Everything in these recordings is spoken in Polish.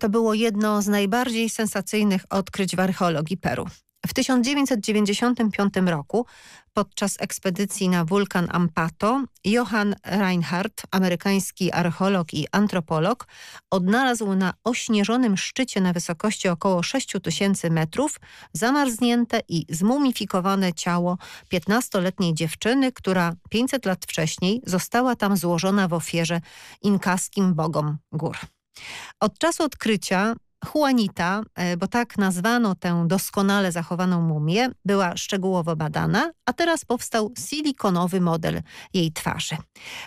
To było jedno z najbardziej sensacyjnych odkryć w archeologii Peru. W 1995 roku podczas ekspedycji na wulkan Ampato Johann Reinhardt, amerykański archeolog i antropolog, odnalazł na ośnieżonym szczycie na wysokości około 6000 metrów zamarznięte i zmumifikowane ciało 15-letniej dziewczyny, która 500 lat wcześniej została tam złożona w ofierze inkaskim bogom gór. Od czasu odkrycia Juanita, e, bo tak nazwano tę doskonale zachowaną mumię, była szczegółowo badana, a teraz powstał silikonowy model jej twarzy.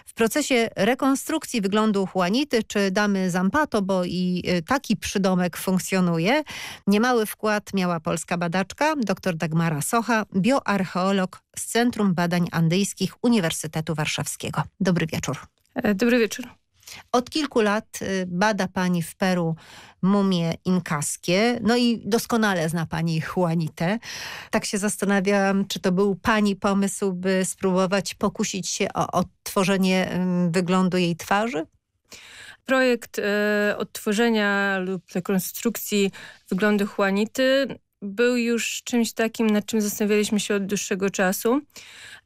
W procesie rekonstrukcji wyglądu Juanity czy damy Zampato, bo i e, taki przydomek funkcjonuje, niemały wkład miała polska badaczka dr Dagmara Socha, bioarcheolog z Centrum Badań Andyjskich Uniwersytetu Warszawskiego. Dobry wieczór. E, dobry wieczór. Od kilku lat y, bada pani w Peru mumie inkaskie, no i doskonale zna pani Juanitę. Tak się zastanawiałam, czy to był pani pomysł, by spróbować pokusić się o odtworzenie wyglądu jej twarzy? Projekt y, odtworzenia lub rekonstrukcji wyglądu Juanity był już czymś takim, nad czym zastanawialiśmy się od dłuższego czasu.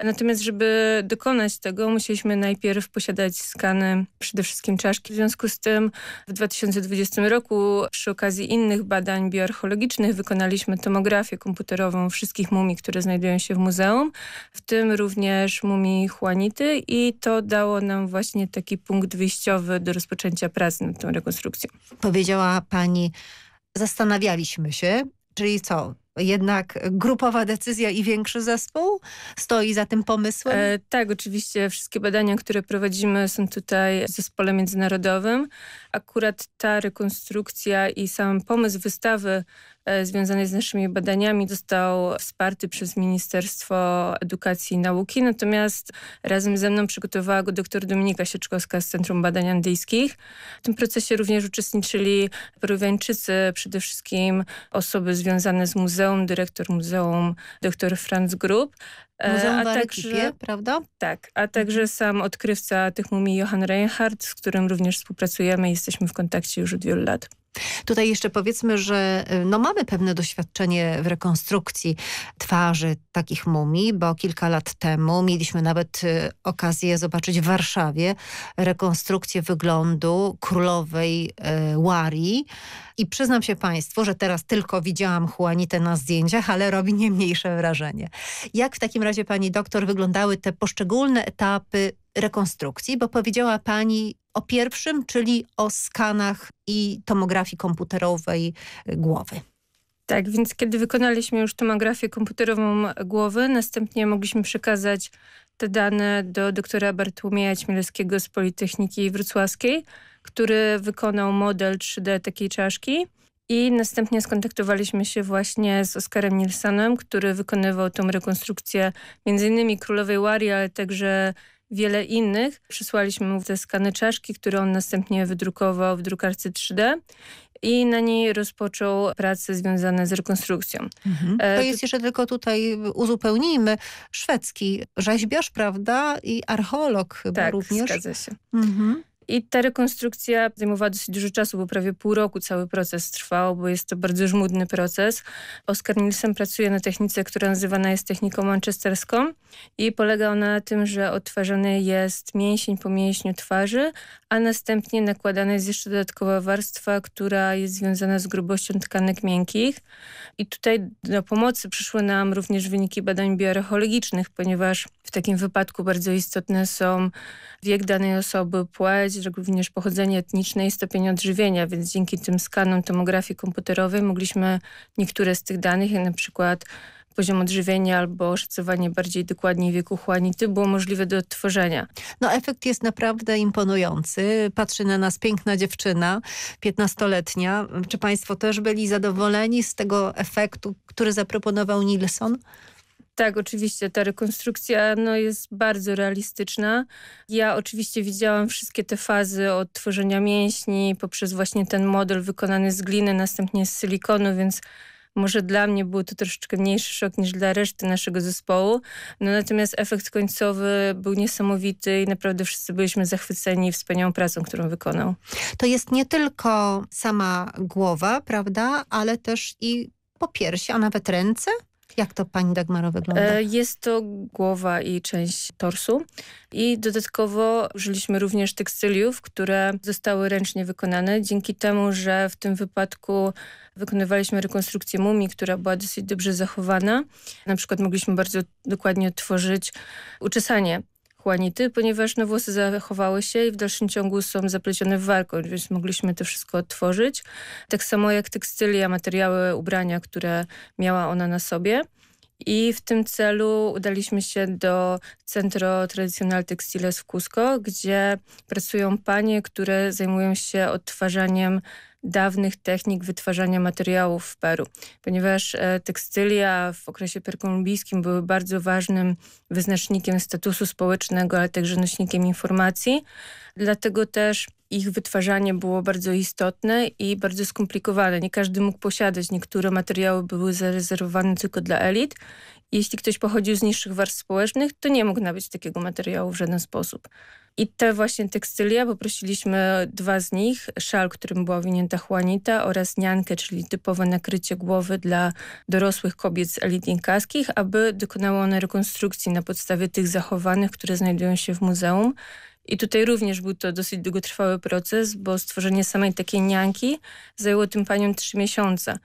Natomiast, żeby dokonać tego, musieliśmy najpierw posiadać skany przede wszystkim czaszki. W związku z tym w 2020 roku przy okazji innych badań bioarcheologicznych wykonaliśmy tomografię komputerową wszystkich mumii, które znajdują się w muzeum, w tym również mumii Juanity i to dało nam właśnie taki punkt wyjściowy do rozpoczęcia pracy nad tą rekonstrukcją. Powiedziała pani, zastanawialiśmy się, Czyli co? Jednak grupowa decyzja i większy zespół stoi za tym pomysłem? E, tak, oczywiście wszystkie badania, które prowadzimy są tutaj w zespole międzynarodowym. Akurat ta rekonstrukcja i sam pomysł wystawy E, związanej z naszymi badaniami został wsparty przez Ministerstwo Edukacji i Nauki, natomiast razem ze mną przygotowała go dr Dominika Sieczkowska z Centrum Badań Andyjskich. W tym procesie również uczestniczyli Peruwiańczycy, przede wszystkim osoby związane z muzeum, dyrektor muzeum dr Franz Grub. E, muzeum a w Arekipie, także, prawda? Tak, a także mhm. sam odkrywca tych mumii Johann Reinhardt, z którym również współpracujemy i jesteśmy w kontakcie już od wielu lat. Tutaj jeszcze powiedzmy, że y, no mamy pewne doświadczenie w rekonstrukcji twarzy takich mumii, bo kilka lat temu mieliśmy nawet y, okazję zobaczyć w Warszawie rekonstrukcję wyglądu królowej y, Łari. I przyznam się Państwu, że teraz tylko widziałam Juanitę na zdjęciach, ale robi nie mniejsze wrażenie. Jak w takim razie Pani doktor wyglądały te poszczególne etapy rekonstrukcji, bo powiedziała Pani o pierwszym, czyli o skanach i tomografii komputerowej y, głowy. Tak, więc kiedy wykonaliśmy już tomografię komputerową głowy, następnie mogliśmy przekazać te dane do doktora Bartłomieja Ćmielskiego z Politechniki Wrocławskiej, który wykonał model 3D takiej czaszki. I następnie skontaktowaliśmy się właśnie z Oskarem Nilssonem, który wykonywał tą rekonstrukcję między innymi Królowej Łaria, ale także wiele innych. Przysłaliśmy mu te skany czaszki, które on następnie wydrukował w drukarce 3D i na niej rozpoczął prace związane z rekonstrukcją. Mhm. E, to jest jeszcze tylko tutaj uzupełnijmy, szwedzki rzeźbiarz, prawda, i archeolog chyba tak, również. Tak, zgadza się. Mhm. I ta rekonstrukcja zajmowała dosyć dużo czasu, bo prawie pół roku cały proces trwał, bo jest to bardzo żmudny proces. Oskar Nielsen pracuje na technice, która nazywana jest techniką manchesterską i polega ona na tym, że odtwarzany jest mięsień po mięśniu twarzy, a następnie nakładana jest jeszcze dodatkowa warstwa, która jest związana z grubością tkanek miękkich. I tutaj do pomocy przyszły nam również wyniki badań bioarcheologicznych, ponieważ w takim wypadku bardzo istotne są wiek danej osoby, płeć, sprawdzić również pochodzenie etniczne i stopień odżywienia, więc dzięki tym skanom tomografii komputerowej mogliśmy niektóre z tych danych, jak na przykład poziom odżywienia albo oszacowanie bardziej dokładnie wieku chłonity było możliwe do odtworzenia. No efekt jest naprawdę imponujący. Patrzy na nas piękna dziewczyna, 15-letnia. Czy państwo też byli zadowoleni z tego efektu, który zaproponował Nilsson? Tak, oczywiście ta rekonstrukcja no, jest bardzo realistyczna. Ja oczywiście widziałam wszystkie te fazy od tworzenia mięśni poprzez właśnie ten model wykonany z gliny, następnie z silikonu, więc może dla mnie był to troszeczkę mniejszy szok niż dla reszty naszego zespołu. No natomiast efekt końcowy był niesamowity i naprawdę wszyscy byliśmy zachwyceni wspaniałą pracą, którą wykonał. To jest nie tylko sama głowa, prawda, ale też i po popiersi, a nawet ręce? Jak to pani Dagmaro wygląda? E, jest to głowa i część torsu i dodatkowo użyliśmy również tekstyliów, które zostały ręcznie wykonane dzięki temu, że w tym wypadku wykonywaliśmy rekonstrukcję mumii, która była dosyć dobrze zachowana. Na przykład mogliśmy bardzo dokładnie odtworzyć uczesanie wyschła ani ty, ponieważ no, włosy zachowały się i w dalszym ciągu są zaplecione w warkoń, więc mogliśmy to wszystko odtworzyć. Tak samo jak tekstylia, materiały, ubrania, które miała ona na sobie. I w tym celu udaliśmy się do Centro Tradicional Textiles w Cusco, gdzie pracują panie, które zajmują się odtwarzaniem dawnych technik wytwarzania materiałów w Peru, ponieważ e, tekstylia w okresie perkolumbijskim były bardzo ważnym wyznacznikiem statusu społecznego, ale także nośnikiem informacji. Dlatego też ich wytwarzanie było bardzo istotne i bardzo skomplikowane. Nie każdy mógł posiadać. Niektóre materiały były zarezerwowane tylko dla elit. Jeśli ktoś pochodził z niższych warstw społecznych, to nie mógł nabyć takiego materiału w żaden sposób. I te właśnie tekstylia, poprosiliśmy dwa z nich, szal, którym była winięta Juanita oraz niankę, czyli typowe nakrycie głowy dla dorosłych kobiet z elit inkaskich, aby dokonały one rekonstrukcji na podstawie tych zachowanych, które znajdują się w muzeum. I tutaj również był to dosyć długotrwały proces, bo stworzenie samej takiej nianki zajęło tym paniom trzy miesiące.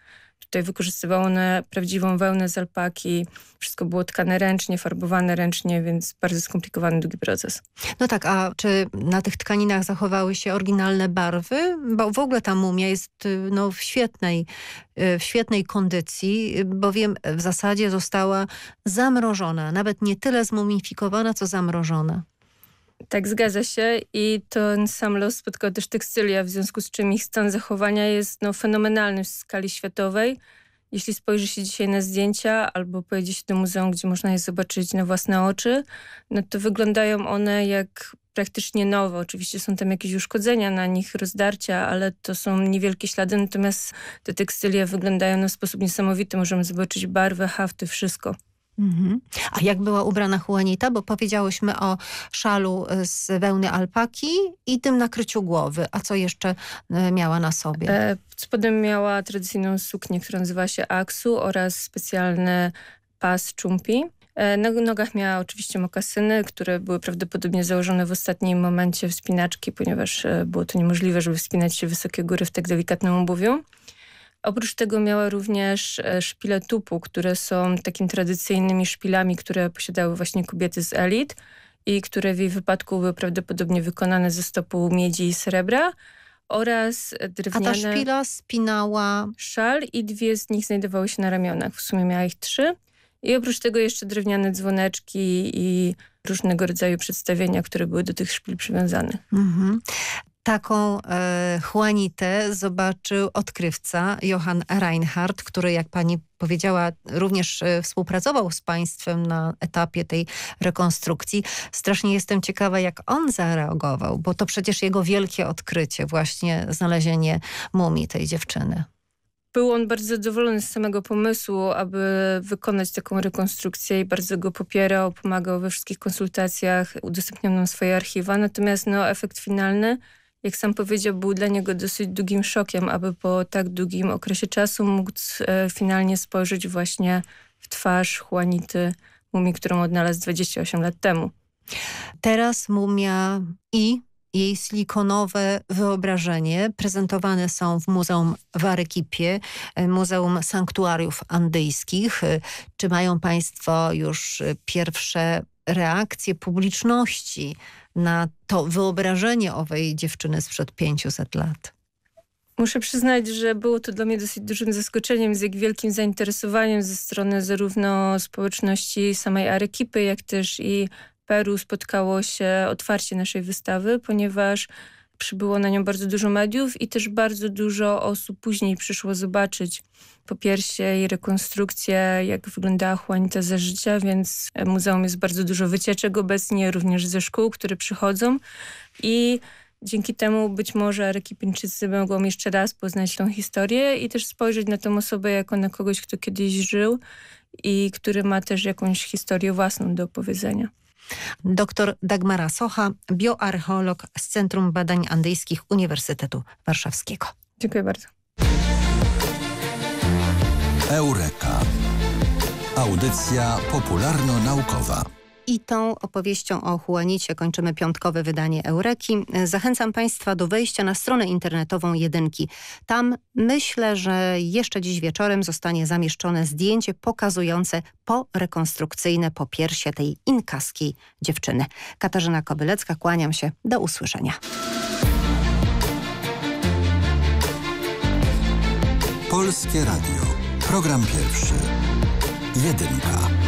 Tutaj wykorzystywało one prawdziwą wełnę z alpaki. Wszystko było tkane ręcznie, farbowane ręcznie, więc bardzo skomplikowany, długi proces. No tak, a czy na tych tkaninach zachowały się oryginalne barwy? Bo w ogóle ta mumia jest y, no, w, świetnej, y, w świetnej kondycji, bowiem w zasadzie została zamrożona. Nawet nie tyle zmumifikowana, co zamrożona. Tak, zgadza się i ten sam los spotkał też tekstylia, w związku z czym ich stan zachowania jest no, fenomenalny w skali światowej. Jeśli spojrzy się dzisiaj na zdjęcia albo pojedzie się do muzeum, gdzie można je zobaczyć na własne oczy, no to wyglądają one jak praktycznie nowe. Oczywiście są tam jakieś uszkodzenia na nich, rozdarcia, ale to są niewielkie ślady, natomiast te tekstylia wyglądają na sposób niesamowity. Możemy zobaczyć barwę, hafty, wszystko. Mhm. A jak była ubrana Juanita? Bo powiedziałyśmy o szalu y, z wełny alpaki i tym nakryciu głowy. A co jeszcze y, miała na sobie? E, spodem miała tradycyjną suknię, która nazywała się aksu oraz specjalny pas czumpi. E, na nogach miała oczywiście mokasyny, które były prawdopodobnie założone w ostatnim momencie wspinaczki, ponieważ e, było to niemożliwe, żeby wspinać się wysokie góry w tak delikatnym obuwiu. Oprócz tego miała również e, szpile tupu, które są takimi tradycyjnymi szpilami, które posiadały właśnie kobiety z elit i które w jej wypadku były prawdopodobnie wykonane ze stopu miedzi i srebra oraz drewniane... A ta szpila spinała... Szal i dwie z nich znajdowały się na ramionach. W sumie miała ich trzy. I oprócz tego jeszcze drewniane dzwoneczki i różnego rodzaju przedstawienia, które były do tych szpil przywiązane. Mhm. Taką e, Juanitę zobaczył odkrywca Johann Reinhardt, który, jak pani powiedziała, również e, współpracował z państwem na etapie tej rekonstrukcji. Strasznie jestem ciekawa, jak on zareagował, bo to przecież jego wielkie odkrycie, właśnie znalezienie mumii tej dziewczyny. Był on bardzo zadowolony z samego pomysłu, aby wykonać taką rekonstrukcję i bardzo go popierał, pomagał we wszystkich konsultacjach, udostępniał nam swoje archiwa. Natomiast no, efekt finalny jak sam powiedział, był dla niego dosyć długim szokiem, aby po tak długim okresie czasu mógł e, finalnie spojrzeć właśnie w twarz Juanity mumii, którą odnalazł 28 lat temu. Teraz mumia i jej silikonowe wyobrażenie prezentowane są w Muzeum w Arekipie, e, Muzeum Sanktuariów Andyjskich. E, czy mają Państwo już pierwsze reakcje publiczności na to wyobrażenie owej dziewczyny sprzed 500 lat? Muszę przyznać, że było to dla mnie dosyć dużym zaskoczeniem, z jak wielkim zainteresowaniem ze strony zarówno społeczności samej Arekipy, jak też i Peru spotkało się otwarcie naszej wystawy, ponieważ przybyło na nią bardzo dużo mediów i też bardzo dużo osób później przyszło zobaczyć po piersie rekonstrukcję, jak wyglądała Juanita za życia, więc muzeum jest bardzo dużo wycieczek obecnie, również ze szkół, które przychodzą i dzięki temu być może Rekipińczycy mogą jeszcze raz poznać tą historię i też spojrzeć na tą osobę jako na kogoś, kto kiedyś żył i który ma też jakąś historię własną do opowiedzenia. Doktor Dagmara Socha, bioarcheolog z Centrum Badań Andyjskich Uniwersytetu Warszawskiego. Dziękuję bardzo. Eureka. Audycja popularno-naukowa. I tą opowieścią o Juanicie kończymy piątkowe wydanie Eureki. Zachęcam Państwa do wejścia na stronę internetową Jedynki. Tam myślę, że jeszcze dziś wieczorem zostanie zamieszczone zdjęcie pokazujące porekonstrukcyjne popiersie tej inkaskiej dziewczyny. Katarzyna Kobylecka, kłaniam się. Do usłyszenia. Polskie Radio. Program pierwszy. Jedynka.